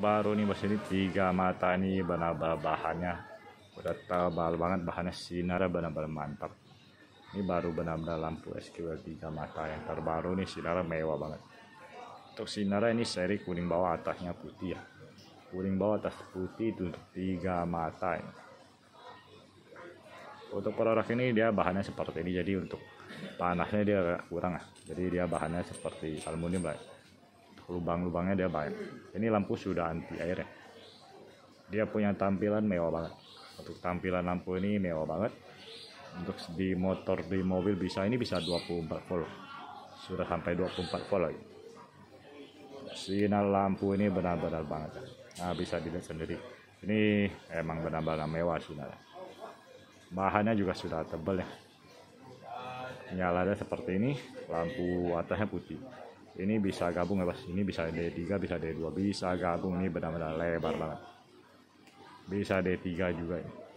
baru nih bos ini tiga mata nih benar-benar bahannya udah tebal banget bahannya sinar benar-benar mantap ini baru benar-benar lampu SQL tiga mata yang terbaru nih sinar mewah banget untuk sinar ini seri kuning bawah atasnya putih ya kuning bawah atas putih itu untuk tiga mata ini untuk produk ini dia bahannya seperti ini jadi untuk panasnya dia kurang ya jadi dia bahannya seperti aluminium lah ya lubang-lubangnya dia banyak ini lampu sudah anti air ya dia punya tampilan mewah banget untuk tampilan lampu ini mewah banget untuk di motor di mobil bisa ini bisa 24 volt sudah sampai 24 volt lagi sinar lampu ini benar-benar banget nah, bisa dilihat sendiri ini emang benar-benar mewah sinar bahannya juga sudah tebal ya nyalanya seperti ini lampu atasnya putih ini bisa gabung ya bos ini bisa D3 bisa D2 bisa gabung ini benar-benar lebar banget bisa D3 juga ini